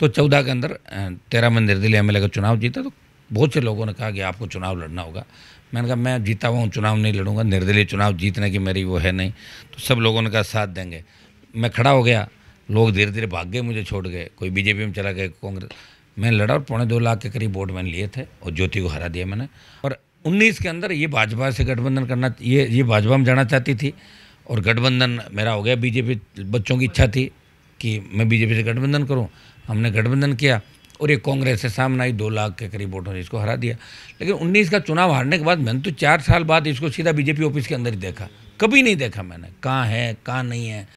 तो चौदह के अंदर तेरह में निर्दलीय एम का चुनाव जीता तो बहुत से लोगों ने कहा कि आपको चुनाव लड़ना होगा मैंने कहा मैं जीता हुआ हूँ चुनाव नहीं लड़ूंगा निर्दलीय चुनाव जीतने की मेरी वो है नहीं तो सब लोगों ने कहा साथ देंगे मैं खड़ा हो गया लोग धीरे धीरे भाग गए मुझे छोड़ गए कोई बीजेपी में चला गया कांग्रेस मैं लड़ा और पौने दो लाख के करीब वोट मैंने लिए थे और ज्योति को हरा दिया मैंने और उन्नीस के अंदर ये भाजपा से गठबंधन करना ये ये भाजपा में जाना चाहती थी और गठबंधन मेरा हो गया बीजेपी बच्चों की इच्छा थी कि मैं बीजेपी से गठबंधन करूँ हमने गठबंधन किया और एक कांग्रेस से सामने आई दो लाख के करीब वोटों ने इसको हरा दिया लेकिन उन्नीस का चुनाव हारने के बाद मैंने तो चार साल बाद इसको सीधा बीजेपी ऑफिस के अंदर ही देखा कभी नहीं देखा मैंने कहाँ है कहाँ नहीं है